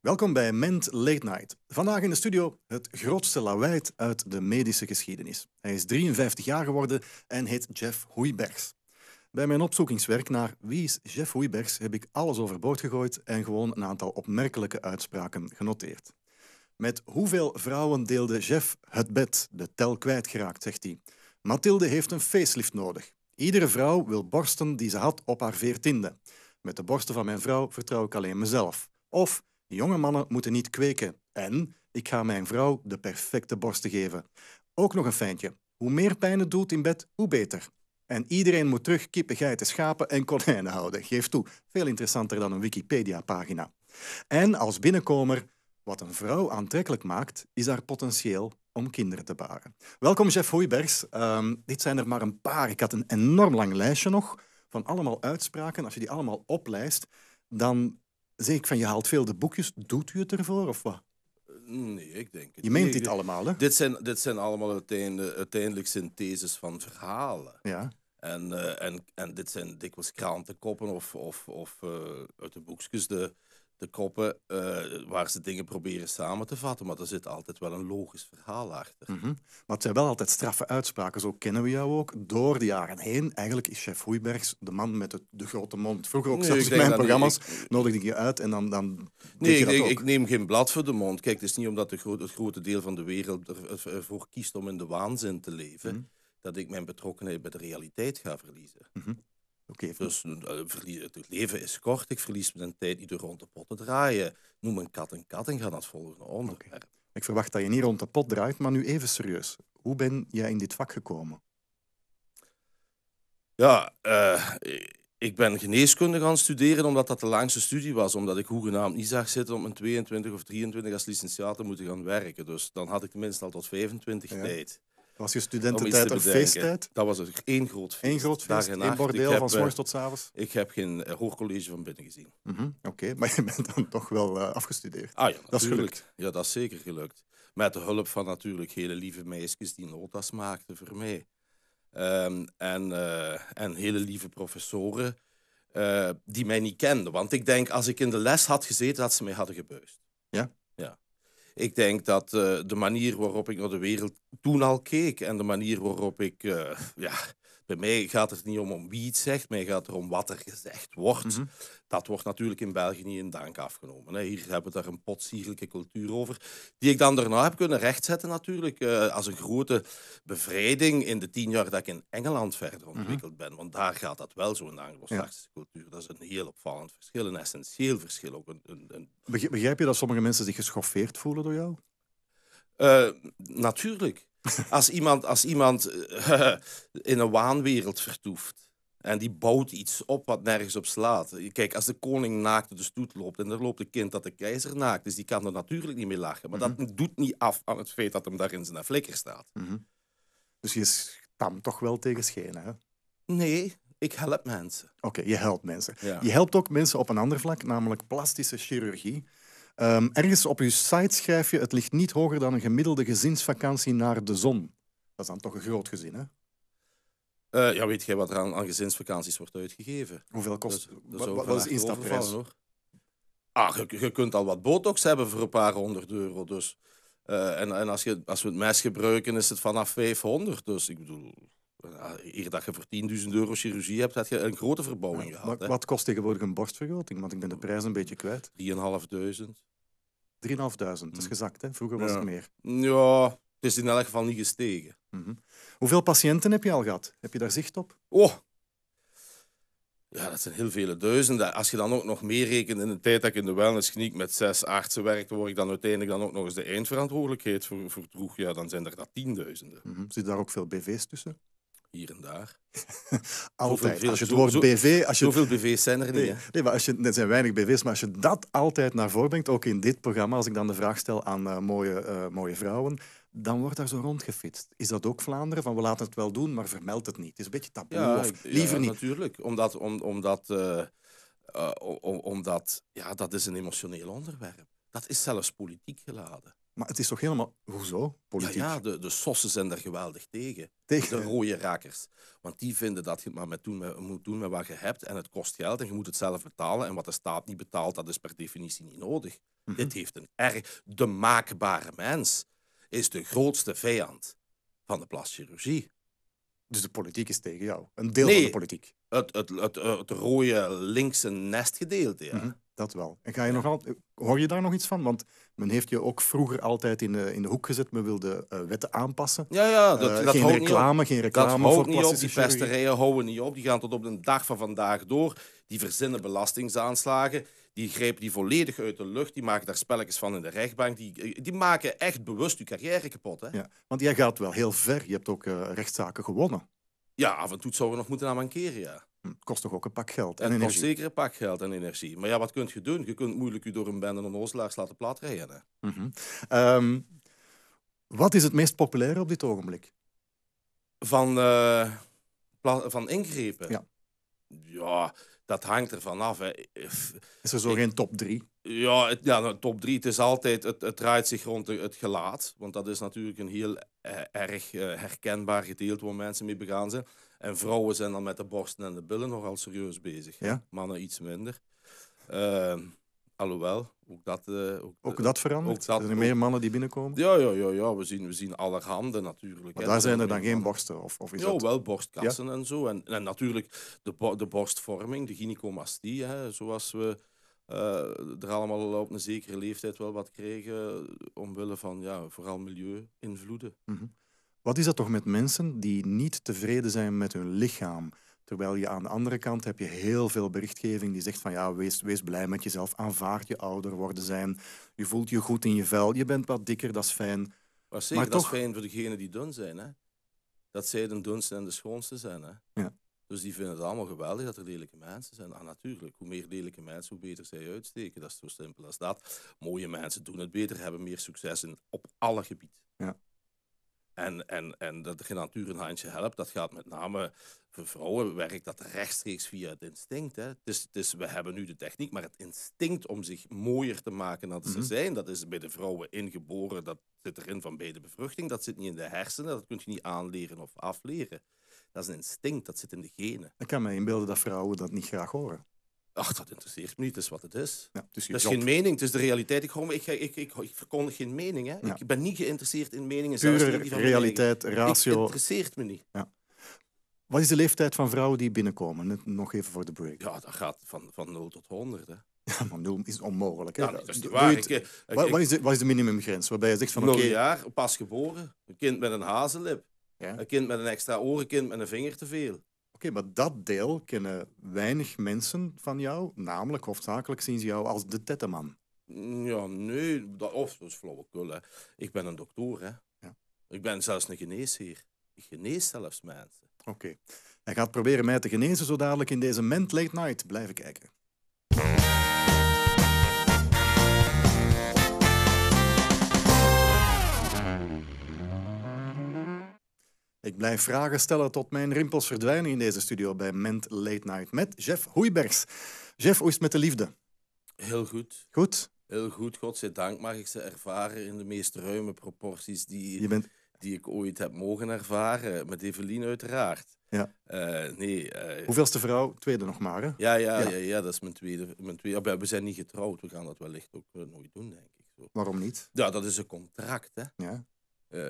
Welkom bij Ment Late Night. Vandaag in de studio het grootste lawaait uit de medische geschiedenis. Hij is 53 jaar geworden en heet Jeff Hoeibergs. Bij mijn opzoekingswerk naar wie is Jeff Hoeibergs heb ik alles overboord gegooid en gewoon een aantal opmerkelijke uitspraken genoteerd. Met hoeveel vrouwen deelde Jeff het bed, de tel kwijtgeraakt, zegt hij. Mathilde heeft een facelift nodig. Iedere vrouw wil borsten die ze had op haar veertiende. Met de borsten van mijn vrouw vertrouw ik alleen mezelf. Of Jonge mannen moeten niet kweken. En ik ga mijn vrouw de perfecte borsten geven. Ook nog een feintje. Hoe meer pijn het doet in bed, hoe beter. En iedereen moet terug kippen, geiten, schapen en konijnen houden. Geef toe, veel interessanter dan een Wikipedia-pagina. En als binnenkomer, wat een vrouw aantrekkelijk maakt, is haar potentieel om kinderen te baren. Welkom, Jeff Hoijbergs. Ehm, dit zijn er maar een paar. Ik had een enorm lang lijstje nog van allemaal uitspraken. Als je die allemaal oplijst, dan zeg ik van, je haalt veel de boekjes. Doet u het ervoor of wat? Nee, ik denk het Je meent dit allemaal, hè? Dit zijn, dit zijn allemaal uiteindelijk, syntheses van verhalen. Ja. En, eh, en, en dit zijn dikwijls krantenkoppen of, of, of eh, uit de boekjes de, de koppen eh, waar ze dingen proberen samen te vatten. Maar er zit altijd wel een logisch verhaal achter. Mhm. Maar het zijn wel altijd straffe uitspraken. Zo kennen we jou ook door de jaren heen. Eigenlijk is Chef Hoeibergs de man met de, de grote mond. Vroeger ook zelfs in mijn programma's ik... nodig ik je uit en dan... dan nee, ik, neem geen blad voor de mond. Kijk, het is niet omdat de het grote deel van de wereld ervoor kiest om in de waanzin te leven... Mhm. dat ik mijn betrokkenheid bij de realiteit ga verliezen. Mhm. Okay, dus eh, eh, het leven is kort, ik verlies mijn tijd niet door rond de pot te draaien. Noem een kat een kat en ga naar het volgende onderwerp. Ik verwacht dat je niet rond de pot draait, maar nu even serieus. Hoe ben jij in dit vak gekomen? Ja, eh, ik ben geneeskunde gaan studeren omdat dat de langste studie was. Omdat ik hoegenaamd niet zag zitten om mijn 22 of 23 als licentiaat te moeten gaan werken. Dus dan had ik tenminste al tot 25 tijd was je studententijd een feesttijd? Dat was dus één groot feest. Eén groot feest, van s'morgens eh, tot s'avonds? Ik heb geen eh, hoorcollege van binnen gezien. Mhm, oké, maar je bent dan toch wel eh, afgestudeerd. Ah ja, natuurlijk. Dat is gelukt. Ja, dat is zeker gelukt. Met de hulp van natuurlijk hele lieve meisjes die notas maakten voor mij. Ehm, en, en hele lieve professoren die mij niet kenden. Want ik denk, als ik in de les had gezeten, dat ze mij hadden gebeust. Ja? Ik denk dat eh, de manier waarop ik naar de wereld toen al keek en de manier waarop ik eh, ja, bij mij gaat het niet om, om wie iets zegt, mij gaat het om wat er gezegd wordt. Mhm. Dat wordt natuurlijk in België niet in dank afgenomen. Hier hebben we daar een potsierlijke cultuur over, die ik dan daarna heb kunnen rechtzetten natuurlijk, eh, als een grote bevrijding in de tien jaar dat ik in Engeland verder mhm. ontwikkeld ben. Want daar gaat dat wel zo in de anglo cultuur. Dat is een heel opvallend verschil, een essentieel verschil. Begrijp je dat sommige mensen zich geschoffeerd voelen door jou? Eh, natuurlijk als iemand, als iemand eh, in een waanwereld vertoeft. En die bouwt iets op wat nergens op slaat. Kijk, als de koning naakt de stoet loopt en er loopt een kind dat de keizer naakt, dus die kan er natuurlijk niet mee lachen. Maar mhm. dat doet niet af aan het feit dat hem daar in zijn flikker staat. Mhm. Dus je kan toch wel tegen schenen, hè? Nee, ik help mensen. Oké, je helpt mensen. Je helpt ook mensen op een ander vlak, namelijk plastische chirurgie. Ehm, ergens op je site schrijf je, het ligt niet hoger dan een gemiddelde gezinsvakantie naar de zon. Dat is dan toch een groot gezin, hè? Eh, ja, weet jij wat er aan, gezinsvakanties wordt uitgegeven? Hoeveel kost het? wat, is instapprijs? Hoor. Ah, je, kunt al wat botox hebben voor een paar honderd euro. Dus. Eh, en en als, je, als we het mes gebruiken, is het vanaf 500. Dus ik bedoel, eh, iedere dag je voor 10.000 euro chirurgie hebt, heb je een grote verbouwing gehad. Wat, kost tegenwoordig een borstvergroting? Want ik ben de prijs een beetje kwijt. 3.500. 3.500, dat is hm. gezakt. Hè? Vroeger was het meer. Ja, het is in elk geval niet gestegen. Mhm. Hoeveel patiënten heb je al gehad? Heb je daar zicht op? Oh, ja, dat zijn heel vele duizenden. Als je dan ook nog meer rekent in de tijd dat ik in de wellnesskliniek met zes artsen werkte, word ik dan uiteindelijk dan ook nog eens de eindverantwoordelijkheid voor, voor droeg. Ja, dan zijn er dat tienduizenden. Mhm. Zit daar ook veel BV's tussen? hier en daar. altijd. als je het woord BV... Als je, zoveel BV's zijn er nee, niet. Nee, maar als je, er zijn weinig BV's, maar als je dat altijd naar voren brengt, ook in dit programma, als ik dan de vraag stel aan eh, mooie, eh, mooie vrouwen, dan wordt daar zo rondgefitst. Is dat ook Vlaanderen? Van we laten het wel doen, maar vermeld het niet. Het is een beetje taboe. of liever ja, niet. Natuurlijk, omdat, omdat, eh, omdat ja, dat is een emotioneel onderwerp. Dat is zelfs politiek geladen. Maar het is toch helemaal... Hoezo? Politiek? Ja, de, de sossen zijn daar geweldig tegen. Tegen? De rode rakers. Want die vinden dat je het maar met doen, met, moet doen met wat je hebt. En het kost geld en je moet het zelf betalen. En wat de staat niet betaalt, dat is per definitie niet nodig. Mhm. Dit heeft een erg... De maakbare mens is de grootste vijand van de plaschirurgie. Dus de politiek is tegen jou? Een deel van de politiek? Het, het, het, het, het rode linkse nestgedeelte, ja. Mhm dat wel. En ga je hoor je daar nog iets van? Want men heeft je ook vroeger altijd in de, in de hoek gezet. Men wilde eh, wetten aanpassen. Ja, ja, dat, eh, dat geen, reclame, geen reclame, voor niet op. Die pesterijen houden niet op. Die gaan tot op de dag van vandaag door. Die verzinnen belastingsaanslagen. Die grepen die volledig uit de lucht. Die maken daar spelletjes van in de rechtbank. Die, eh, die maken echt bewust je carrière kapot. Hè? Ja, want jij gaat wel heel ver. Je hebt ook rechtszaken gewonnen. Ja, af en toe zouden we nog moeten aan mankeren, ja. Hm, kost toch ook een pak geld en, en energie? zeker een pak geld en energie. Maar ja, wat kunt je doen? Je kunt moeilijk je door een bende Ooselaars laten platrijden. Mhm. Ehm, wat is het meest populaire op dit ogenblik? Van, eh, van ingrepen? Ja. Ja, dat hangt ervan af. Is er zo geen top 3? Ja, het, ja nou, top 3. Het is altijd, het, het draait zich rond het gelaat. Want dat is natuurlijk een heel eh, erg eh, herkenbaar gedeelte waar mensen mee begaan zijn. En vrouwen zijn dan met de borsten en de billen nogal serieus bezig. Mannen iets minder. Ehm, alhoewel, ook dat... Eh, eh, ook, dat verandert? Er zijn er meer mannen die binnenkomen? Ja, ja, ja, ja. We, zien, we zien allerhande natuurlijk. Maar daar zijn er dan geen borsten? Of, of is ja, wel borstkassen en zo. En, en natuurlijk de, de borstvorming, de gynecomastie, hè, zoals we... Uh, er allemaal op een zekere leeftijd wel wat kregen, omwille van ja, vooral milieu-invloeden. Mm wat is dat toch met mensen die niet tevreden zijn met hun lichaam? Terwijl je aan de andere kant heb je heel veel berichtgeving die zegt van ja, wees, wees blij met jezelf, aanvaard je ouder worden zijn, je voelt je goed in je vel, je bent wat dikker, dat is fijn. Maar zeker, dat is fijn voor degenen die dun zijn. Hè? Dat zij de dunste en de schoonste zijn. Hè? Ja. Dus die vinden het allemaal geweldig dat er lelijke mensen zijn. Ah, natuurlijk, hoe meer lelijke mensen, hoe beter zij uitsteken. Dat is zo simpel als dat. Mooie mensen doen het beter, hebben meer succes in, op alle gebieden. Ja. En, en, en dat handje helpt, dat gaat met name voor vrouwen werkt dat rechtstreeks via het instinct. Hè. Dus, dus we hebben nu de techniek, maar het instinct om zich mooier te maken dan ze mhm. zijn, dat is bij de vrouwen ingeboren, dat zit erin van bij de bevruchting, dat zit niet in de hersenen, dat kun je niet aanleren of afleren. Dat is een instinct, dat zit in de genen. Ik kan me inbeelden dat vrouwen dat niet graag horen. Ach, dat interesseert me niet, dus is wat het is. het is dat is geen mening, het is de realiteit. Ik, ik, ik, ik, ik verkondig geen mening. Hè. Ik ben niet geïnteresseerd in meningen. Pure van realiteit, ratio. Het interesseert me niet. Ja. Wat is de leeftijd van vrouwen die binnenkomen? Nog even voor de break. Ja, dat gaat van, van 0 tot 100. Hè. Ja, maar 0 is onmogelijk. Hè? Dus waar. Het, wat, is de, wat is de minimumgrens? Waarbij je zegt van... 0 jaar, pas geboren, een kind met een hazenlip. Ja? Een kind met een extra oor, een kind met een vinger te veel. Oké, maar dat deel kennen weinig mensen van jou. Namelijk, hoofdzakelijk zien ze jou als de tetteman. Mm, ja, nee. of, dat is flauwekul, Ik ben een dokter, hè. Ja. Ik ben zelfs een geneesheer. Ik genees zelfs mensen. Oké. Okay. ga gaat proberen mij te genezen zo dadelijk in deze Ment Late Night. Blijven kijken. Ik blijf vragen stellen tot mijn rimpels verdwijnen in deze studio bij Ment Late Night met Jeff Hoeibergs. Jeff, hoe is het met de liefde? Heel goed. Goed? Heel goed, godzijdank mag ik ze ervaren in de meest ruime proporties die, die ik ooit heb mogen ervaren. Met Evelien uiteraard. Ja. Uh, nee, eh, Hoeveelste vrouw? Tweede nog maar, Ja, ja, ja. ja, dat is mijn tweede. Mijn tweede. Oh, we zijn niet getrouwd, we gaan dat wellicht ook eh, nooit doen, denk ik. Waarom niet? Ja, dat is een contract, hè? Ja.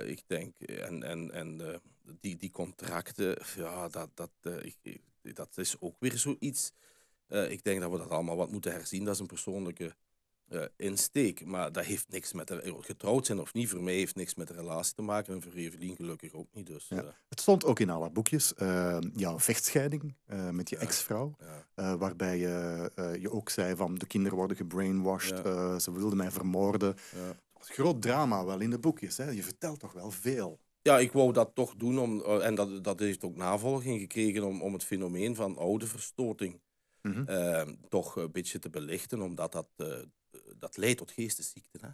ik denk, en, en, en die, die contracten, ja, dat, dat, eh, ik, dat is ook weer zoiets. Eh, ik denk dat we dat allemaal wat moeten herzien. Dat is een persoonlijke eh, insteek. Maar dat heeft niks met getrouwd zijn of niet. Voor mij heeft niks met de relatie te maken. En voor Evelien gelukkig ook niet. Dus, Het stond ook in alle boekjes. Uh, jouw vechtscheiding met je ja. ex-vrouw. waarbij je, je ook zei van de kinderen worden gebrainwashed. ze wilden mij vermoorden. Groot drama wel in de boekjes. Hè. Je vertelt toch wel veel ja, ik wou dat toch doen. Om, eh, en dat, dat heeft ook navolging gekregen om, om het fenomeen van oude verstoting mhm. ehm, toch een beetje te belichten. Omdat dat, eh, dat leidt tot geestesziekten. Hè?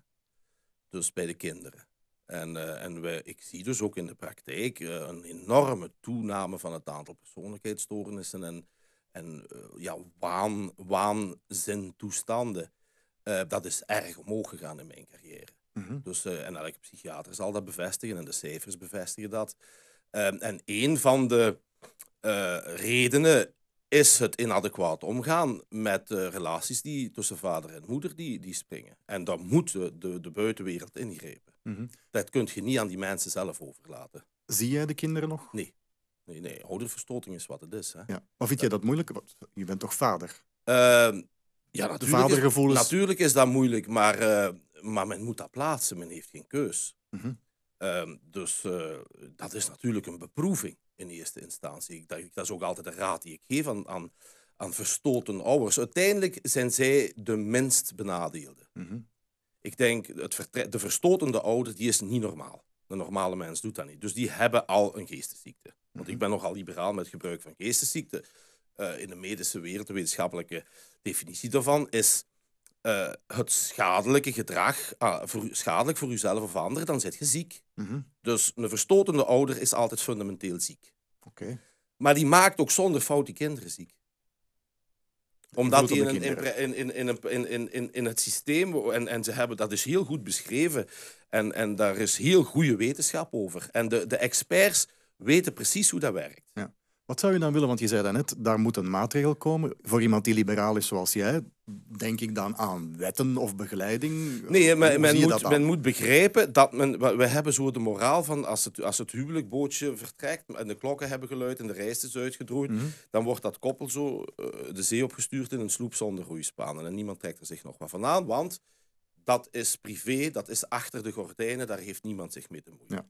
Dus bij de kinderen. En, eh, en we, ik zie dus ook in de praktijk een enorme toename van het aantal persoonlijkheidsstoornissen en, en ja, waan, waanzintoestanden. dat is erg omhoog gegaan in mijn carrière. Mhm. dus, eh, en elke psychiater zal dat bevestigen en de cijfers bevestigen dat. Ehm, en een van de eh, redenen is het inadequaat omgaan met de eh, relaties die tussen vader en moeder die, die springen. En dan moet de, de buitenwereld ingrijpen. Mhm. Dat kun je niet aan die mensen zelf overlaten. Zie jij de kinderen nog? Nee. Nee, nee, ouderverstoting is wat het is. Hè. Ja. Maar vind jij dat moeilijk? Want je bent toch vader? Ehm, ja, natuurlijk vadergevoelens. Is, natuurlijk is dat moeilijk, maar, eh, maar men moet dat plaatsen. Men heeft geen keus. Mhm. Ehm, dus eh, dat is natuurlijk een beproeving in eerste instantie. Dat, dat is ook altijd een raad die ik geef aan, aan, aan verstoten ouders. Uiteindelijk zijn zij de minst benadeelden. Mhm. Ik denk, het de verstotende ouder die is niet normaal. Een normale mens doet dat niet. Dus die hebben al een geestesziekte. Want mhm. ik ben nogal liberaal met gebruik van geestesziekten. Eh, in de medische wereld, de wetenschappelijke definitie daarvan, is eh, het schadelijke gedrag ah, voor, schadelijk voor uzelf of anderen, dan zit je ziek. Mhm. Dus een verstotende ouder is altijd fundamenteel ziek. Oké. Maar die maakt ook zonder fout die kinderen ziek omdat die in, in, in, in, in, in, het systeem, en, en ze hebben dat is dus heel goed beschreven, en, en daar is heel goede wetenschap over. En de, de experts weten precies hoe dat werkt. Ja. Wat zou je dan willen? Want je zei daarnet, daar moet een maatregel komen. Voor iemand die liberaal is zoals jij, denk ik dan aan wetten of begeleiding? Nee, men, moet, men moet, begrijpen dat men... We hebben zo de moraal van als het, als het huwelijkbootje vertrekt en de klokken hebben geluid en de reis is uitgedroogd, mhm. dan wordt dat koppel zo eh, de zee opgestuurd in een sloep zonder roeispanen. En niemand trekt er zich nog Maar van aan, want dat is privé, dat is achter de gordijnen, daar heeft niemand zich mee te moeien.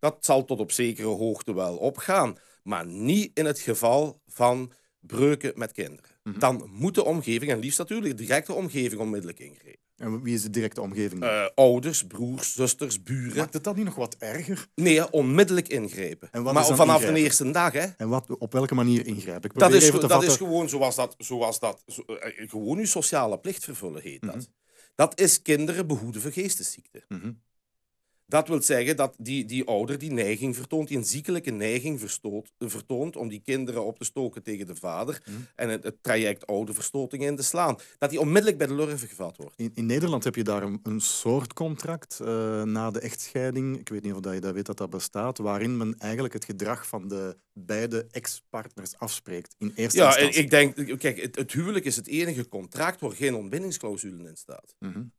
Dat zal tot op zekere hoogte wel opgaan, maar niet in het geval van breuken met kinderen. Mhm. Dan moet de omgeving, en liefst natuurlijk de directe omgeving, onmiddellijk ingrijpen. En wie is de directe omgeving? Eh, ouders, broers, zusters, buren. Maakt het dan niet nog wat erger? Nee, onmiddellijk ingrijpen. En maar vanaf de eerste dag. Hè? En wat, op welke manier ingrijpen? Ik dat is, dat is gewoon zoals dat, zoals dat eh, gewoon uw sociale plicht vervullen heet dat. Mhm. Dat is kinderen behoeden voor geestesziekten. Mhm. Dat wil zeggen dat die, die ouder die neiging vertoont, die een ziekelijke neiging verstoot, vertoont om die kinderen op te stoken tegen de vader mhm. en het, traject ouderverstoting in te slaan. Dat die onmiddellijk bij de lurven gevat wordt. In, Nederland heb je daar een, soort contract eh, na de echtscheiding. Ik weet niet of je dat weet dat dat bestaat, waarin men eigenlijk het gedrag van de beide ex-partners afspreekt. In eerste ja, ik denk, kijk, het, huwelijk is het enige contract waar geen ontbindingsclausulen in staat. Mm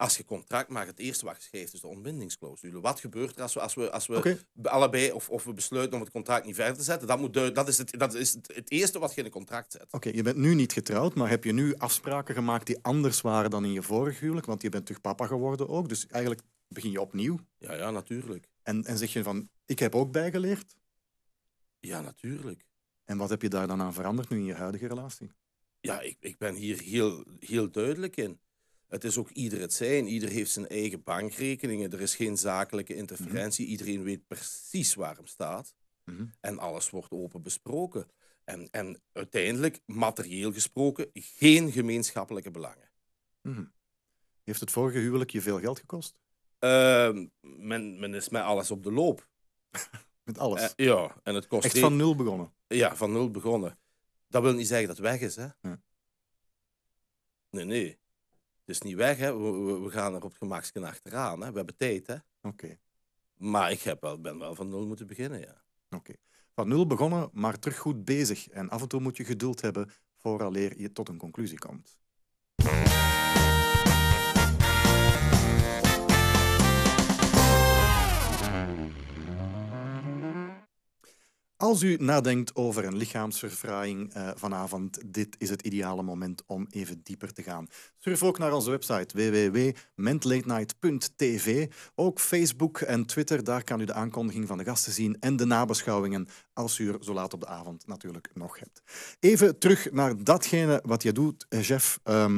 als je contract maakt, het eerste wat je schrijft is de ontbindingsclausule. Wat gebeurt er als we, als we, als we allebei of, of we besluiten om het contract niet verder te zetten? Dat, moet dat is, het, dat is het, eerste wat je in een contract zet. Oké, je bent nu niet getrouwd, maar heb je nu afspraken gemaakt die anders waren dan in je vorige huwelijk? Want je bent toch papa geworden ook, dus eigenlijk begin je opnieuw. Ja, ja, natuurlijk. En, en zeg je van, ik heb ook bijgeleerd? Ja, natuurlijk. En wat heb je daar dan aan veranderd nu in je huidige relatie? Ja, ik, ik ben hier heel, heel duidelijk in. Het is ook ieder het zijn. Ieder heeft zijn eigen bankrekeningen. Er is geen zakelijke interferentie. Mhm. Iedereen weet precies waar hem staat. Mhm. En alles wordt open besproken. En, en uiteindelijk, materieel gesproken, geen gemeenschappelijke belangen. Mhm. Heeft het vorige huwelijk je veel geld gekost? Ehm, men, men is met alles op de loop. met alles? Eh, ja. En het kost Echt een... van nul begonnen? Ja, van nul begonnen. Dat wil niet zeggen dat het weg is, hè? Nee, nee is niet weg, hè. We, we, gaan er op het gemakje achteraan. Hè. We hebben tijd, hè. Oké. Maar ik heb wel, ben wel van nul moeten beginnen, ja. Oké. Van nul begonnen, maar terug goed bezig. En af en toe moet je geduld hebben vooraleer je tot een conclusie komt. Als u nadenkt over een lichaamsverfraaiing uh, vanavond, dit is het ideale moment om even dieper te gaan. Surf ook naar onze website www.mentlatenight.tv. Ook Facebook en Twitter, daar kan u de aankondiging van de gasten zien en de nabeschouwingen als u er zo laat op de avond natuurlijk nog hebt. Even terug naar datgene wat je doet, Jeff. Eh,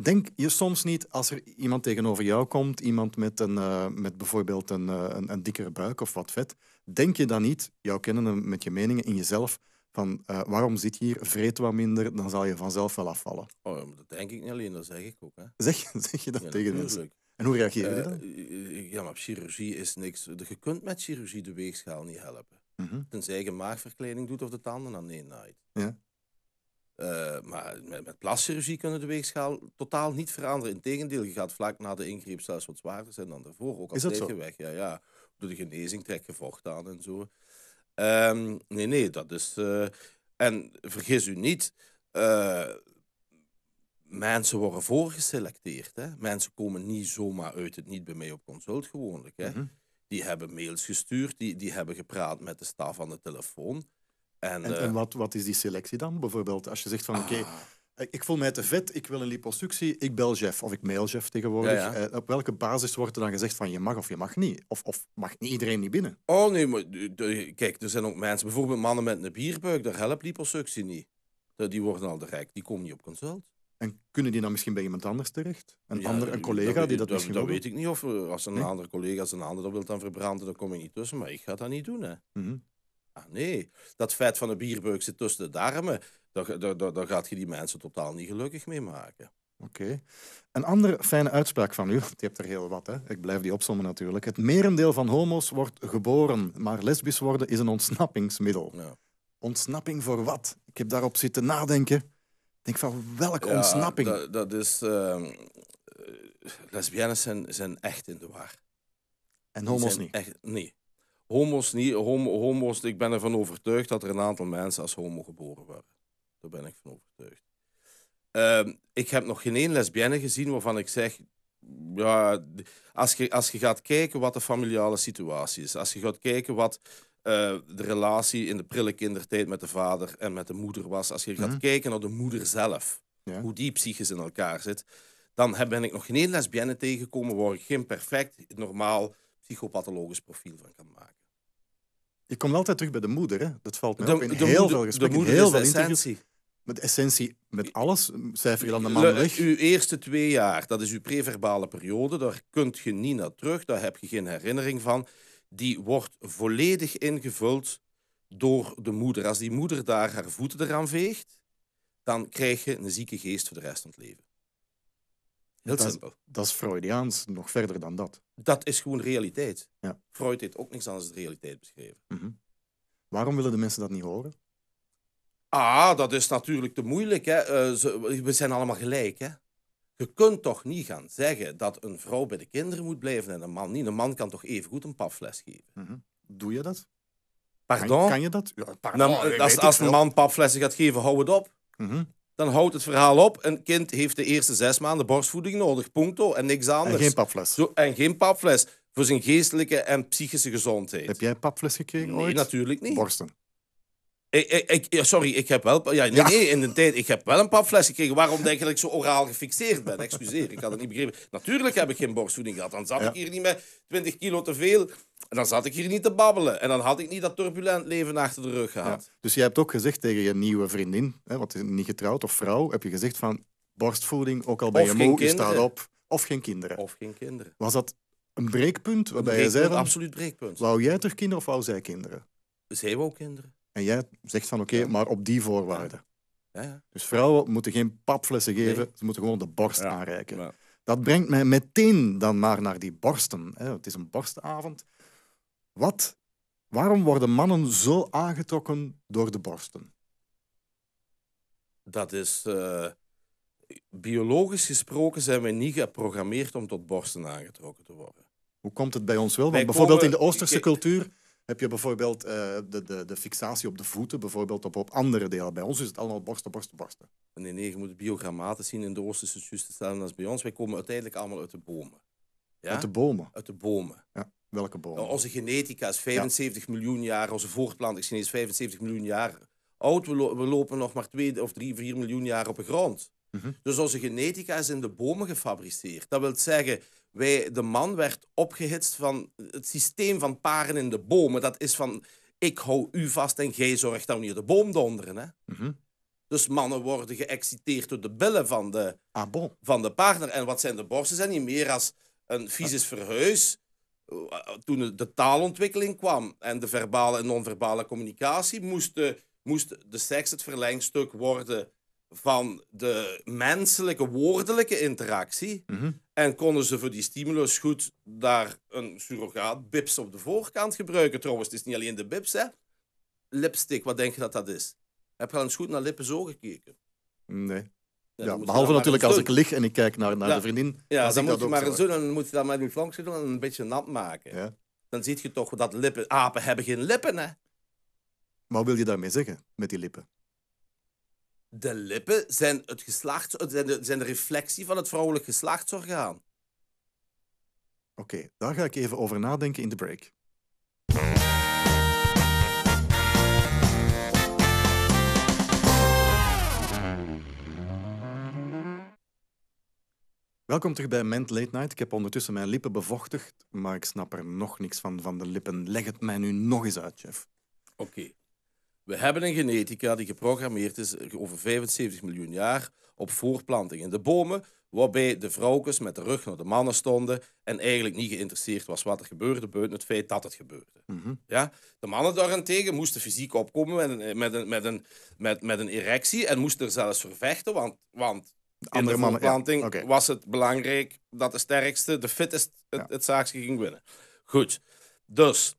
Denk je soms niet als er iemand tegenover jou komt, iemand met, een, eh, met bijvoorbeeld eh, een, een, dikkere buik of wat vet, denk je dan niet, jou kennen met je meningen in jezelf, van eh, waarom zit hier, vreet wat minder, dan zal je vanzelf wel afvallen? Oh, dat denk ik niet alleen, dat zeg ik ook. Hè. Zeg, zeg je dat ja, tegen mensen? En hoe reageer je dan? ja, maar chirurgie is niks. Je kunt met chirurgie de weegschaal niet helpen. Mhm. Tenzij je maagverkleining doet of de tanden aan neernaait. Ja. Eh, maar met, met plaschirurgie kunnen de weegschaal totaal niet veranderen. Integendeel, je gaat vlak na de ingreep zelfs wat zwaarder zijn dan daarvoor. Ook als tegenweg. weg. Ja, ja. Door de genezing trek je vocht aan en zo. Ehm, nee, nee, dat is. Eh, en vergis u niet, eh, mensen worden voorgeselecteerd. Hè? Mensen komen niet zomaar uit het niet bij mij op consult gewoonlijk. Hè? Mhm. Die hebben mails gestuurd, die, die hebben gepraat met de staf aan de telefoon. En, en, eh, wat, wat, is die selectie dan? Bijvoorbeeld als je zegt van oké, ah. ik voel mij te vet, ik wil een liposuctie, ik bel Jeff of ik mail Jeff tegenwoordig. Eh, op welke basis wordt er dan gezegd van je mag of je mag niet? Of, of mag niet iedereen niet binnen? Oh nee, maar eh, kijk, er zijn ook mensen, bijvoorbeeld mannen met een bierbuik, daar helpt liposuctie niet. Die worden al direct, die komen niet op consult. En kunnen die dan misschien bij iemand anders terecht? Een, ander, een collega die dat, dat misschien Dat weet ik niet. Of als een andere collega, als een ander dat wil dan verbranden, dan kom ik niet tussen. Maar ik ga dat niet doen. Hè. Mhm. Ah, nee, dat feit van een bierbeuk zit tussen de darmen. Daar, daar, daar, gaat je die mensen totaal niet gelukkig mee maken. Oké. Een andere fijne uitspraak van u, je hebt er heel wat, hè? ik blijf die opzommen natuurlijk. Het merendeel van homo's wordt geboren, maar lesbisch worden is een ontsnappingsmiddel. Ja. Ontsnapping voor wat? Ik heb daarop zitten nadenken. Ik denk van, welke ontsnapping? Dat, dat is... Ehm, eh, lesbiennes zijn, echt in de war. En homo's niet? Echt, nee. Homo's niet, homo, homo's, ik ben ervan overtuigd dat er een aantal mensen als homo geboren waren. Daar ben ik van overtuigd. Ehm, ik heb nog geen één lesbienne gezien waarvan ik zeg. Ja, als, je, als je gaat kijken wat de familiale situatie is, als je gaat kijken wat eh, de relatie in de prille kindertijd met de vader en met de moeder was, als je gaat mhm. kijken naar de moeder zelf, hoe die psychisch in elkaar zit, dan heb, ben ik nog geen één lesbienne tegengekomen waar ik geen perfect, normaal psychopathologisch profiel van kan maken. Je komt altijd terug bij de moeder. Hè? Dat valt me in heel veel gesprekken. De moeder heel is de essentie. Met essentie, met alles, cijfer je dan de man weg. Uw eerste twee jaar, dat is uw preverbale periode. Daar kunt je niet naar terug, daar heb je geen herinnering van. Die wordt volledig ingevuld door de moeder. Als die moeder daar haar voeten eraan veegt, dan krijg je een zieke geest voor de rest van het leven. Heel dat, simpel. Dat is Freudiaans, nog verder dan dat. Dat is gewoon realiteit. Ja. Freud heeft ook niks anders dan realiteit beschreven. Mhm. Waarom willen de mensen dat niet horen? Ah, dat is natuurlijk te moeilijk. Hè. Eh, we zijn allemaal gelijk. Hè. Je kunt toch niet gaan zeggen dat een vrouw bij de kinderen moet blijven en een man niet. Een man kan toch even goed een papfles geven. Mhm. Doe je dat? Pardon? Kan, je dat? nou, als, als een man papflessen gaat geven, hou het op. Mm dan houdt het verhaal op. Een kind heeft de eerste zes maanden borstvoeding nodig, punto, en niks anders. En geen papfles. Zo, en geen papfles voor zijn geestelijke en psychische gezondheid. Heb jij papfles gekregen ooit? Nee, natuurlijk niet. Borsten sorry, ik heb wel. Ja, nee, nee, in de tijd. Ik heb wel een paar flessen gekregen. Waarom denk je dat ik zo oraal gefixeerd ben? Excuseer, ik had het niet begrepen. Natuurlijk heb ik geen borstvoeding gehad. Dan zat ik hier niet met 20 kilo te veel. En dan zat ik hier niet te babbelen. En dan had ik niet dat turbulent leven achter de rug gehad. Dus je hebt ook gezegd tegen je nieuwe vriendin, hè, wat is niet getrouwd of vrouw, heb je gezegd van borstvoeding, ook al ben je moe, je staat op. Of geen kinderen. Of geen kinderen. Was dat een breekpunt? Waarbij je zei van, absoluut breekpunt. Wou jij toch kinderen of wou zij kinderen? Zij wou kinderen. En jij zegt van oké, maar op die voorwaarden. ja. Dus vrouwen moeten geen papflessen geven, ze moeten gewoon de borst aanreiken. Dat brengt mij meteen dan maar naar die borsten. Hè. Het is een borstenavond. Wat? Waarom worden mannen zo aangetrokken door de borsten? Dat is... Eh, biologisch gesproken zijn we niet geprogrammeerd om tot borsten aangetrokken te worden. Hoe komt het bij ons wel? Want bijvoorbeeld in de Oosterse cultuur heb je bijvoorbeeld eh, de, de, de fixatie op de voeten, bijvoorbeeld op, op andere delen. Bij ons is het allemaal borsten, borsten, borsten. Nee, nee, je moet biogrammaten zien. In de Oosterse is het juist als bij ons. Wij komen uiteindelijk allemaal uit de bomen. Ja? Uit de bomen? Uit de bomen. Ja. Welke bomen? Nou, onze genetica is 75 miljoen jaar, onze voortplanting is 75 miljoen jaar oud. We, we, lopen nog maar 2 of 3, 4 miljoen jaar op de grond. Mhm. Dus onze genetica is in de bomen gefabriceerd. Dat wil zeggen, wij, de man werd opgehitst van het systeem van paren in de bomen. Dat is van, ik hou u vast en jij zorgt dan niet de boom donderen. Hè? Mhm. Dus mannen worden geëxciteerd door de billen van de, ah, van de partner. En wat zijn de borsten? Zijn niet meer als een fysisch verhuis. Toen de taalontwikkeling kwam en de verbale en non-verbale communicatie, moest moest de seks het verlengstuk worden van de menselijke, woordelijke interactie. Mhm. En konden ze voor die stimulus goed daar een surrogaat bips op de voorkant gebruiken. Trouwens, het is niet alleen de bips, hè. Lipstick, wat denk je dat dat is? Heb je al eens goed naar lippen zo gekeken? Nee. Ja, behalve natuurlijk als ik lig en ik kijk naar, naar de vriendin. Ja, dan, moet je maar een doen en dan moet je dat met je flankje doen en een beetje nat maken. Dan zie je toch dat lippen, apen hebben geen lippen, hè? Maar wat wil je daarmee zeggen, met die lippen? de lippen zijn, het geslacht, zijn, de, zijn de reflectie van het vrouwelijk geslachtsorgaan. Oké, daar ga ik even over nadenken in de break. Welkom terug bij Ment Late Night. Ik heb ondertussen mijn lippen bevochtigd, maar ik snap er nog niks van, van de lippen. Leg het mij nu nog eens uit, chef. Oké. We hebben een genetica die geprogrammeerd is over 75 miljoen jaar op voorplanting in de bomen, waarbij de vrouwkes met de rug naar de mannen stonden en eigenlijk niet geïnteresseerd was wat er gebeurde, buiten het feit dat het gebeurde. Mhm. ja? De mannen daarentegen moesten fysiek opkomen met een, met een, met een, met, met een erectie en moesten er zelfs voor vechten, want, want in de voorplanting was het belangrijk dat de sterkste, de fittest, het, ja. zaakje ging winnen. Goed, dus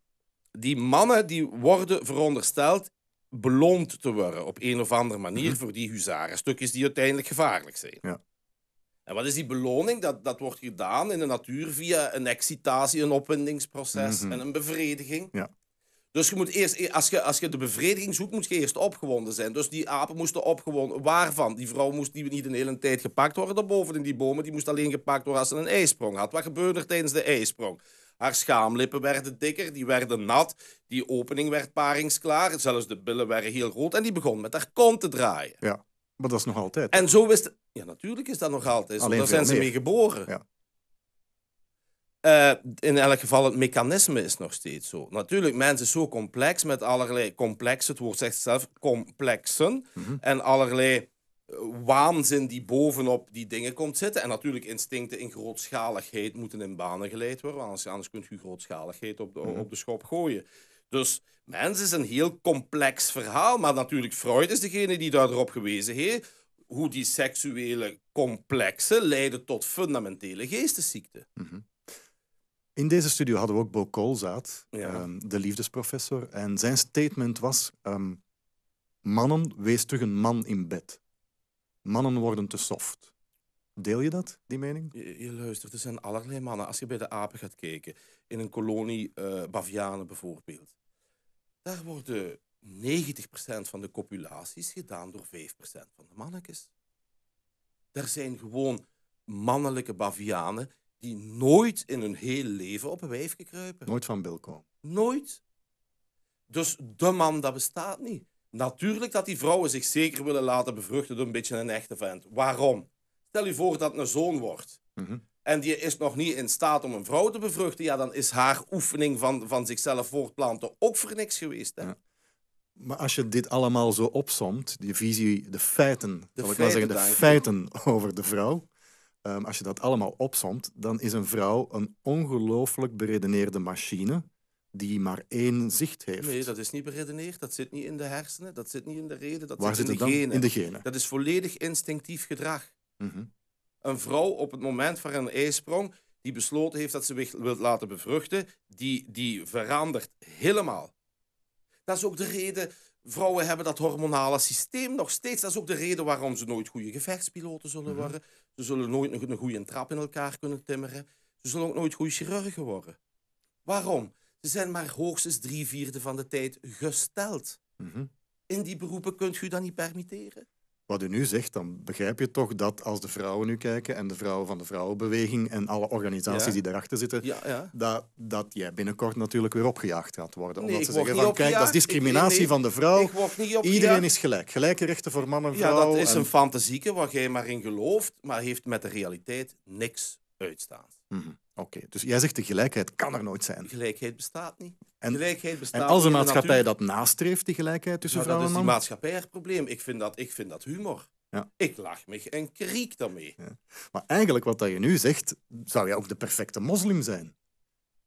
die mannen die worden verondersteld beloond te worden op een of andere manier mhm. voor die stukjes die uiteindelijk gevaarlijk zijn. Ja. En wat is die beloning? Dat, dat wordt gedaan in de natuur via een excitatie, een opwindingsproces mhm. en een bevrediging. Ja. Dus je moet eerst, e, als je, als je de bevrediging zoekt, moet je eerst opgewonden zijn. Dus die apen moesten opgewonden. Waarvan? Die vrouw moest die niet een hele tijd gepakt worden boven in die bomen. Die moest alleen gepakt worden als ze een ijsprong had. Wat gebeurde er tijdens de ijsprong? Haar schaamlippen werden dikker, die werden nat, die opening werd paringsklaar, zelfs de billen werden heel groot en die begon met haar kont te draaien. Ja, maar dat is nog altijd. En zo wist... Ja, natuurlijk is dat nog altijd zo, daar zijn ze mee geboren. Ja. Eh, in elk geval, het mechanisme is nog steeds zo. Natuurlijk, mensen zo complex met allerlei complexen. Het woord zegt zelf complexen. Mhm. En allerlei waanzin die bovenop die dingen komt zitten. En natuurlijk instincten in grootschaligheid moeten in banen geleid worden, anders, anders kunt je grootschaligheid op de, mhm. op de schop gooien. Dus mens is een heel complex verhaal, maar natuurlijk Freud is degene die daarop gewezen heeft hoe die seksuele complexen leiden tot fundamentele geestesziekten. Mhm. In deze studio hadden we ook Bo Koolzaad, ehm, de liefdesprofessor. En zijn statement was... Ehm, mannen, wees terug een man in bed mannen worden te soft. Deel je dat, die mening? Je, je luistert, er zijn allerlei mannen. Als je bij de apen gaat kijken, in een kolonie eh, bavianen bijvoorbeeld, daar worden 90% van de copulaties gedaan door 5% van de mannetjes. Er zijn gewoon mannelijke bavianen die nooit in hun hele leven op een wijfje kruipen, Nooit van bilko. Nooit. Dus de man, dat bestaat niet. Natuurlijk dat die vrouwen zich zeker willen laten bevruchten door een beetje een echte vent. Waarom? Stel je voor dat een zoon wordt. Mhm. En die is nog niet in staat om een vrouw te bevruchten. Ja, dan is haar oefening van, van zichzelf voortplanten ook voor niks geweest. Hè? Maar als je dit allemaal zo opsomt, die visie, de feiten, de zal ik feiten, zeggen, de feiten over de vrouw. Ehm, als je dat allemaal opsomt, dan is een vrouw een ongelooflijk beredeneerde machine die maar één zicht heeft. Nee, dat is niet beredeneerd. Dat zit niet in de hersenen, dat zit niet in de reden, dat zit, in, de genen. in de genen. Dat is volledig instinctief gedrag. Mhm. Een vrouw op het moment van een ijsprong die besloten heeft dat ze zich wil laten bevruchten, die, die verandert helemaal. Dat is ook de reden, vrouwen hebben dat hormonale systeem nog steeds. Dat is ook de reden waarom ze nooit goede gevechtspiloten zullen mhm. worden. Ze zullen nooit een, een goede trap in elkaar kunnen timmeren. Ze zullen ook nooit goede chirurgen worden. Waarom? Ze zijn maar hoogstens drie vierde van de tijd gesteld. Mhm. In die beroepen kunt u dat niet permitteren. Wat u nu zegt, dan begrijp je toch dat als de vrouwen nu kijken en de vrouwen van de vrouwenbeweging en alle organisaties die daarachter zitten, Dat, dat jij binnenkort natuurlijk weer opgejaagd gaat worden. omdat ze zeggen van, kijk, dat is discriminatie van de vrouw. Iedereen is gelijk. Gelijke rechten voor mannen en vrouw. Ja, dat is een fantasieke waar jij maar in gelooft, maar heeft met de realiteit niks uitstaand. Mhm. Oké, dus jij zegt de gelijkheid kan er nooit zijn. Gelijkheid bestaat niet. En, gelijkheid bestaat en als een maatschappij dat nastreeft, die gelijkheid tussen nou, vrouwen en mannen? Dat is die maatschappij haar probleem. Ik vind dat, ik vind dat humor. Ja. Ik lach me en kriek daarmee. Ja. Maar eigenlijk wat dat je nu zegt, zou je ook de perfecte moslim zijn.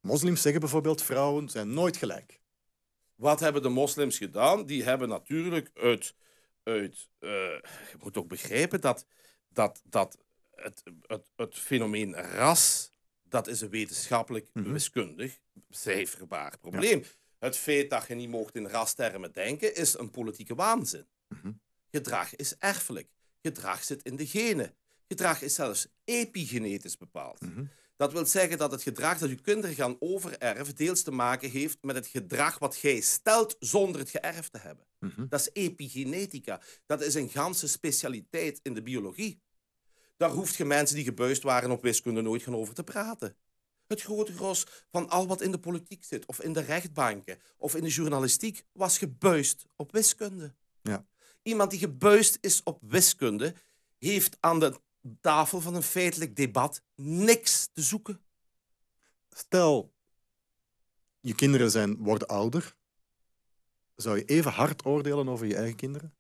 Moslims zeggen bijvoorbeeld, vrouwen zijn nooit gelijk. Wat hebben de moslims gedaan? Die hebben natuurlijk uit... uit eh, je moet ook begrijpen dat, dat, dat het, het, fenomeen ras, dat is een wetenschappelijk, mhm. wiskundig, cijferbaar probleem. Het feit dat je niet mocht in rastermen denken, is een politieke waanzin. Mhm. Gedrag is erfelijk. Gedrag zit in de genen. Gedrag is zelfs epigenetisch bepaald. Mhm. Dat wil zeggen dat het gedrag dat uw kinderen gaan overerven deels te maken heeft met het gedrag wat jij stelt zonder het geërfd te hebben. Dat is epigenetica. Dat is een ganse specialiteit in de biologie. Daar hoeft je mensen die gebuist waren op wiskunde nooit gaan over te praten. Het grote gros van al wat in de politiek zit, of in de rechtbanken, of in de journalistiek, was gebuist op wiskunde. Ja. Iemand die gebuist is op wiskunde, heeft aan de tafel van een feitelijk debat niks te zoeken. Stel, je kinderen zijn, worden ouder. Zou je even hard oordelen over je eigen kinderen?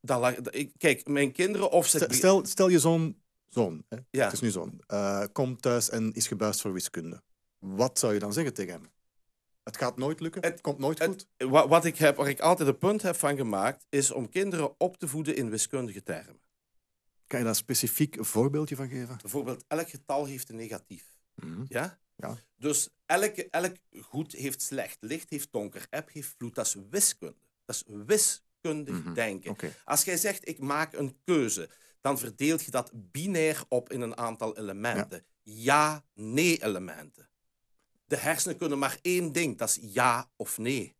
Dat, kijk, mijn kinderen of Stel, stel je zoon zoon, het is nu zoon, eh, komt thuis en is gebuist voor wiskunde. Wat zou je dan zeggen tegen hem? Het gaat nooit lukken, het komt nooit goed. Wat, wat, ik heb, waar ik altijd een punt heb van gemaakt, is om kinderen op te voeden in wiskundige termen. Kan je daar specifiek een voorbeeldje van geven? Bijvoorbeeld, elk getal heeft een negatief. Mhm. ja? ja? Dus elk goed heeft slecht, licht heeft donker, app heeft vloed. Dat is wiskunde. Dat is wiskundig mhm. denken. Als jij zegt, ik maak een keuze dan verdeelt je dat binair op in een aantal elementen. Ja, nee elementen. De hersenen kunnen maar één ding, dat is ja of nee.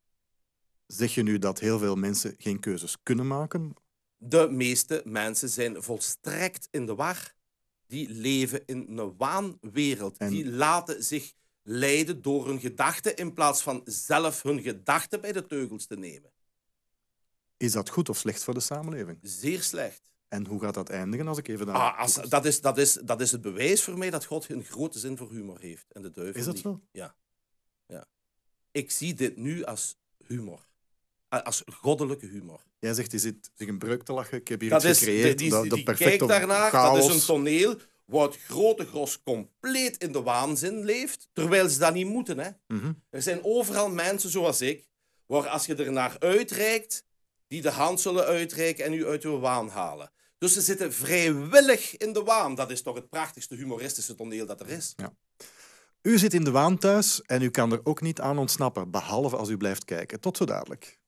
Zeg je nu dat heel veel mensen geen keuzes kunnen maken? De meeste mensen zijn volstrekt in de war. Die leven in een waanwereld. Die laten zich leiden door hun gedachten in plaats van zelf hun gedachten bij de teugels te nemen. Is dat goed of slecht voor de samenleving? Zeer slecht. En hoe gaat dat eindigen als ik even daar... Ah, dat, is, dat, is, dat is het bewijs voor mij dat God een grote zin voor humor heeft. En de duivel Is dat zo? Ja. ja. Ik zie dit nu als humor. Als goddelijke humor. Jij zegt, die zit zich een breuk te lachen. Ik heb hier iets gecreëerd. Die, dat, perfect daarnaar, chaos. dat is een toneel waar het grote gros compleet in de waanzin leeft, terwijl ze dat niet moeten. Hè? Mhm. Er zijn overal mensen zoals ik, waar als je naar uitreikt, die de hand zullen uitreiken en u uit uw waan halen. Dus ze zitten vrijwillig in de waan. Dat is toch het prachtigste humoristische toneel dat er is. U zit in de waan thuis en u kan er ook niet aan ontsnappen, behalve als u blijft kijken. Tot zo dadelijk.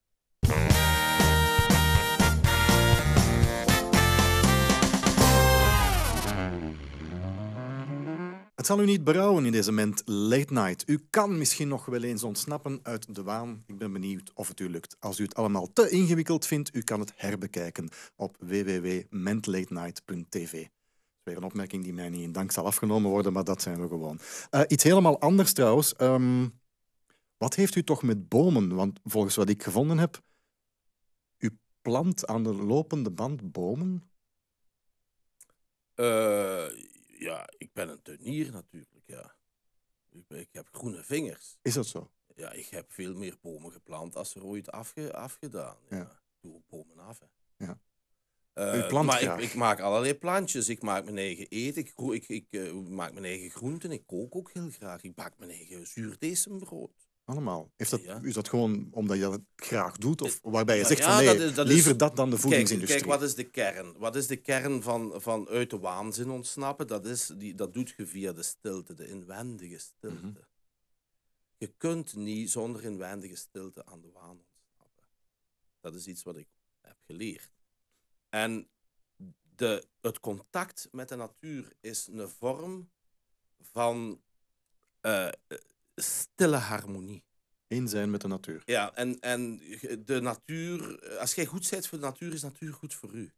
Het zal u niet berouwen in deze ment late night. U kan misschien nog wel eens ontsnappen uit de waan. Ik ben benieuwd of het u lukt. Als u het allemaal te ingewikkeld vindt, u kan het herbekijken op www.mentlatenight.tv weer een opmerking die mij niet in dank zal afgenomen worden, maar dat zijn we gewoon. Eh, iets helemaal anders trouwens. Ehm, wat heeft u toch met bomen? Want volgens wat ik gevonden heb, u plant aan de lopende band bomen? Uh, ja, ik ben een tuinier natuurlijk, ja. Ik, ik, heb groene vingers. Is dat zo? Ja, ik heb veel meer bomen geplant als er ooit afge, afgedaan. Ja. doe bomen af, Ja. Uh, maar ik, ik, maak allerlei plantjes. Ik maak mijn eigen eten. Ik, ik, ik eh, maak mijn eigen groenten. Ik kook ook heel graag. Ik bak mijn eigen zuurdesembrood allemaal. dat, Is dat gewoon omdat je dat graag doet? Of eh, waarbij je nou zegt van nee, liever dat dan de voedingsindustrie? Kijk, wat is de kern? Wat is de kern van, van uit de waanzin ontsnappen? Dat, is, die, dat doet je via de stilte, de inwendige stilte. Mhm. Je kunt niet zonder inwendige stilte aan de waan ontsnappen. Dat is iets wat ik heb geleerd. En de, het contact met de natuur is een vorm van eh, stille harmonie. Eén zijn met de natuur. Ja, en, en de natuur, als jij goed zijt voor de natuur, is natuur goed voor u.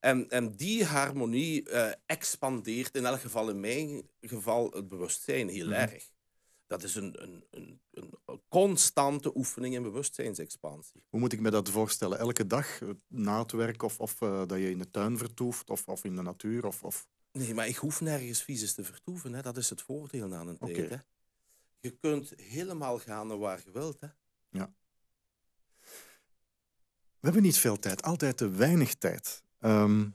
En, en die harmonie eh, expandeert, in elk geval in mijn geval, het bewustzijn heel mhm. erg. Dat is een, een, een, een, constante oefening in bewustzijnsexpansie. Hoe moet ik me dat voorstellen? Elke dag eh, na het werk of, of eh, dat je in de tuin vertoeft of, of in de natuur? Of, of... Nee, maar ik hoef nergens fysisch te vertoeven. Hè. Dat is het voordeel na een tijd je kunt helemaal gaan naar waar je wilt. Hè? Ja. We hebben niet veel tijd, altijd te weinig tijd. Ehm,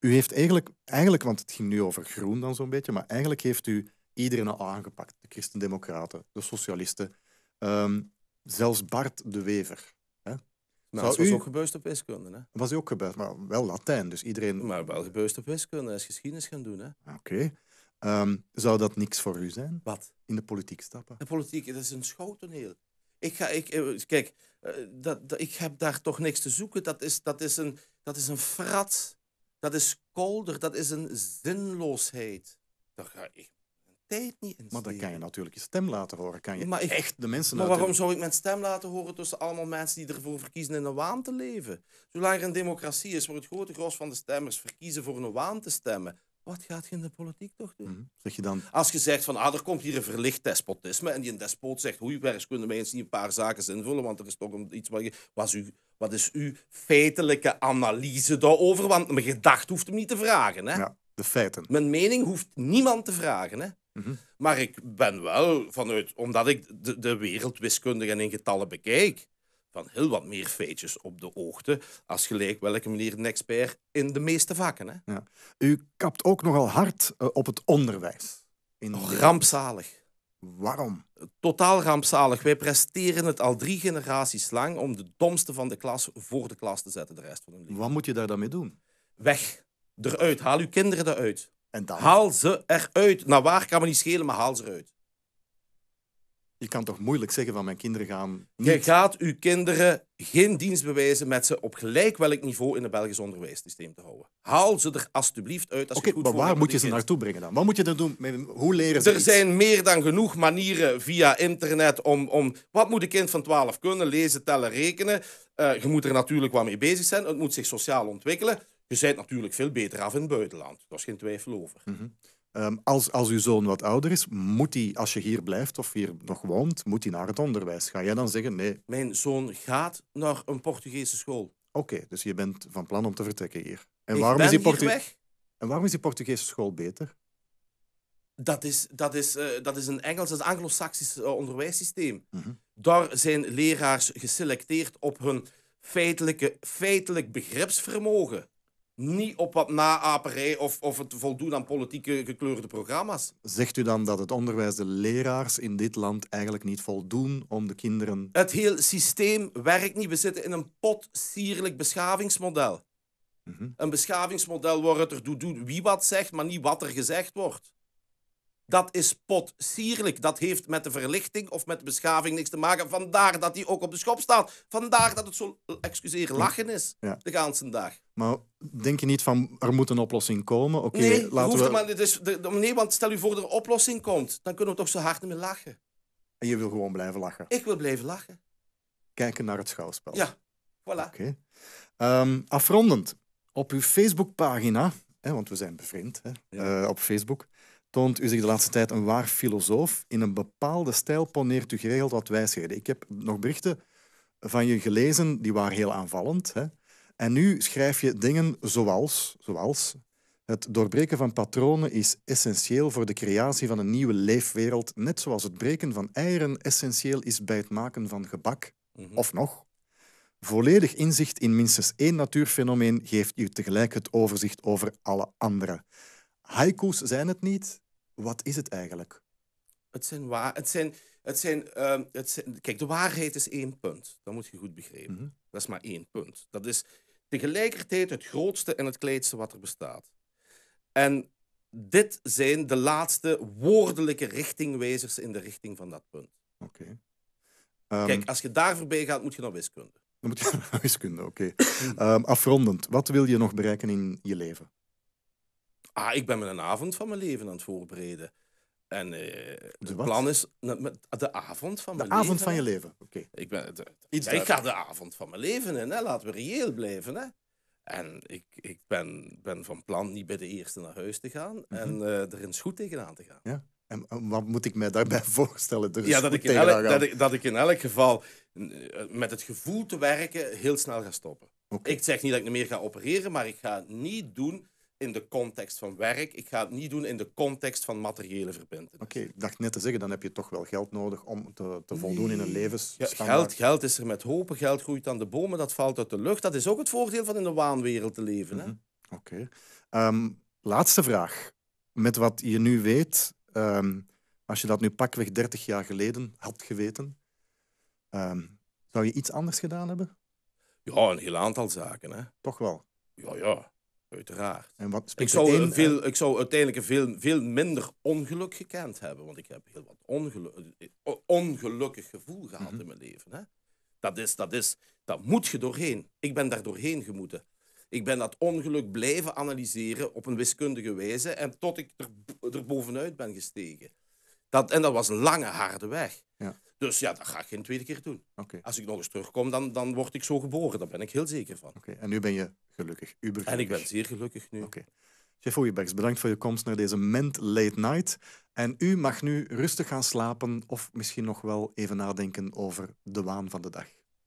u heeft eigenlijk, eigenlijk, want het ging nu over groen dan zo'n beetje, maar eigenlijk heeft u iedereen al aangepakt. De christendemocraten, de socialisten, ehm, zelfs Bart de Wever. Hè? Nou, Zou was ook gebeurd op wiskunde. Hè? Was hij ook gebeurd, maar wel Latijn, dus iedereen... Maar wel gebeurd op wiskunde, hij is geschiedenis gaan doen. Ah, oké. Ehm, zou dat niks voor u zijn? Wat? In de politiek stappen? De politiek, dat is een schouwtoneel. Ik ga, ik, eh, kijk, eh, dat, dat, ik heb daar toch niks te zoeken. Dat is, dat is, een, dat is een frat. Dat is kolder. Dat is een zinloosheid. Daar ga ik mijn tijd niet in Maar dan kan je natuurlijk je stem laten horen. Kan je maar echt de mensen Maar waarom zou ik mijn stem laten horen tussen allemaal mensen die ervoor verkiezen in een waan te leven? Zolang er een democratie is waar het grote gros van de stemmers verkiezen voor een waan te stemmen, wat gaat je in de politiek toch doen? zeg mm-hmm. je dan... Als je zegt van, ah, er komt hier een verlicht despotisme en die een despoot zegt, hoe ergens kunnen wij eens niet een paar zaken invullen, want er is toch iets wat je... Was u, wat is uw feitelijke analyse daarover? Want mijn gedacht hoeft hem niet te vragen, hè? Ja, de feiten. Mijn mening hoeft niemand te vragen, hè? Mm-hmm. Maar ik ben wel vanuit, omdat ik de, de en in getallen bekijk van heel wat meer feitjes op de oogte. Als gelijk welke manier een expert in de meeste vakken. Hè? Ja. U kapt ook nogal hard eh, op het onderwijs. In oh, rampzalig. Waarom? Totaal rampzalig. Wij presteren het al drie generaties lang om de domste van de klas voor de klas te zetten de rest van hun leven. Wat moet je daar dan mee doen? Weg. Eruit. Haal uw kinderen eruit. En dan? Haal ze eruit. Nou, waar kan me niet schelen, maar haal ze eruit. Je kan toch moeilijk zeggen van mijn kinderen gaan. Niet... Je gaat uw kinderen geen dienst bewijzen met ze op gelijk welk niveau in het Belgisch onderwijssysteem te houden. Haal ze er alstublieft uit als goed maar waar moet je ze naartoe brengen dan? Wat moet je dan doen? hoe leren ze Er zijn meer dan genoeg manieren via internet om, om... Wat moet een kind van 12 kunnen? Lezen, tellen, rekenen. Eh, je moet er natuurlijk wat mee bezig zijn. Het moet zich sociaal ontwikkelen. Je bent natuurlijk veel beter af in het buitenland. Daar is geen twijfel over. Mhm. Ehm, als, als uw zoon wat ouder is, moet hij, als je hier blijft of hier nog woont, moet hij naar het onderwijs. Ga jij dan zeggen nee? Mijn zoon gaat naar een Portugese school. Oké, dus je bent van plan om te vertrekken hier. En waarom is die Portu weg. En waarom is die Portugese school beter? Dat is, dat is, eh, dat is een Engels, dat is Anglo-Saxisch eh, onderwijssysteem. Mhm. Daar zijn leraars geselecteerd op hun feitelijke, feitelijk begripsvermogen niet op wat naaperij of, of het voldoen aan politiek gekleurde programma's. Zegt u dan dat het onderwijs, de leraars in dit land eigenlijk niet voldoen om de kinderen... Het hele systeem werkt niet. We zitten in een potsierlijk beschavingsmodel. Mhm. Een beschavingsmodel waar het er doet doen wie wat zegt, maar niet wat er gezegd wordt. Dat is potsierlijk. Dat heeft met de verlichting of met de beschaving niks te maken. Vandaar dat hij ook op de schop staat. Vandaar dat het zo, excuseer, lachen is de ganse dag. Maar denk je niet van, er moet een oplossing komen? Oké, nee, laten we... maar, dus nee, want stel u voor dat er een oplossing komt. Dan kunnen we toch zo hard mee lachen. En je wil gewoon blijven lachen? Ik wil blijven lachen. Kijken naar het schouwspel. Ja, voilà. Ehm, afrondend, op uw Facebookpagina, hè, want we zijn bevriend hè, eh, op Facebook toont u zich de laatste tijd een waar filosoof. In een bepaalde stijl poneert u geregeld wat wijsheden. Ik heb nog berichten van je gelezen, die waren heel aanvallend. Hè? En nu schrijf je dingen zoals, zoals... Het doorbreken van patronen is essentieel voor de creatie van een nieuwe leefwereld, net zoals het breken van eieren essentieel is bij het maken van gebak. Mhm. Of nog, Volledig inzicht in minstens één natuurfenomeen geeft u tegelijk het overzicht over alle andere. Haiku's zijn het niet, wat is het eigenlijk? Het zijn, waar, het zijn, het zijn, ehm, het zijn, kijk, de waarheid is één punt. Dat moet je goed begrijpen. Mhm. Dat is maar één punt. Dat is tegelijkertijd het grootste en het kleinste wat er bestaat. En dit zijn de laatste woordelijke richtingwijzers in de richting van dat punt. Oké. Kijk, ehm. als je daar voorbij gaat, moet je naar wiskunde. Dan moet je naar wiskunde, oké. Okay. Ehm, afrondend, wat wil je nog bereiken in je leven? Ah, ik ben met een avond van mijn leven aan het voorbereiden. En uh, het plan is ah, de avond van mijn leven. De avond van je leven, oké. Ik, ben, ik ga de avond van mijn leven in, hè. laten we reëel blijven. Hè. En ik, ik ben, ben van plan niet bij de eerste naar huis te gaan mhm. en eh, er eens goed tegenaan te gaan. Ja. En, wat moet ik mij daarbij voorstellen? Dus ja, dat ik, in elk, dat, ik, dat ik in elk geval eh, met het gevoel te werken heel snel ga stoppen. Ik zeg niet dat ik niet meer ga opereren, maar ik ga niet doen in de context van werk. Ik ga het niet doen in de context van materiële verbinten. Oké, ik dacht net te zeggen, dan heb je toch wel geld nodig om te, te voldoen in een levensstandaard. Ja, geld, geld is er met hopen, geld groeit aan de bomen, dat valt uit de lucht. Dat is ook het voordeel van in de waanwereld te leven. Mhm, oké. Ehm, laatste vraag. Met wat je nu weet, ehm, als je dat nu pakweg 30 jaar geleden had geweten, ehm, zou je iets anders gedaan hebben? Ja, een heel aantal zaken. Hè. Toch wel? Ja, ja. Uiteraard. En wat ik, zou in, veel, ik zou uiteindelijk een veel, veel minder ongeluk gekend hebben. Want ik heb heel wat eh, eh, ongelukkig gevoel gehad mhm. in mijn leven. Hè? Dat, is, dat, is, dat moet je doorheen. Ik ben daar doorheen gemoeten. Ik ben dat ongeluk blijven analyseren op een wiskundige wijze. En tot ik er, er bovenuit ben gestegen. Dat, en dat was een lange, harde weg. Ja. Dus ja, dat ga ik geen tweede keer doen. Okay. Als ik nog eens terugkom, dan, dan word ik zo geboren. Daar ben ik heel zeker van. Oké, en nu ben je gelukkig, ubergelukkig. En ik ben zeer gelukkig nu. Oké. Chef Oeibergs, bedankt voor je komst naar deze Ment Late Night. En u mag nu rustig gaan slapen of misschien nog wel even nadenken over de waan van de dag.